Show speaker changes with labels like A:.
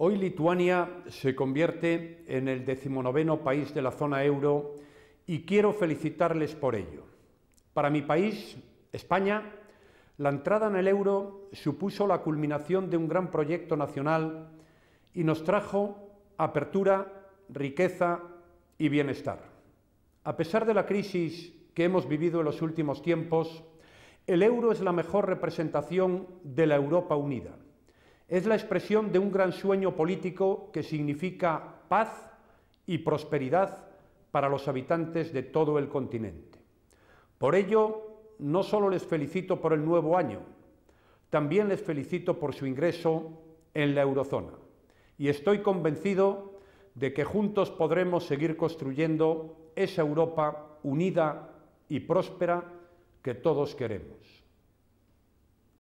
A: Hoy Lituania se convierte en el decimonoveno país de la zona euro y quiero felicitarles por ello. Para mi país, España, la entrada en el euro supuso la culminación de un gran proyecto nacional y nos trajo apertura, riqueza y bienestar. A pesar de la crisis que hemos vivido en los últimos tiempos, el euro es la mejor representación de la Europa unida es la expresión de un gran sueño político que significa paz y prosperidad para los habitantes de todo el continente. Por ello, no solo les felicito por el nuevo año, también les felicito por su ingreso en la eurozona. Y estoy convencido de que juntos podremos seguir construyendo esa Europa unida y próspera que todos queremos.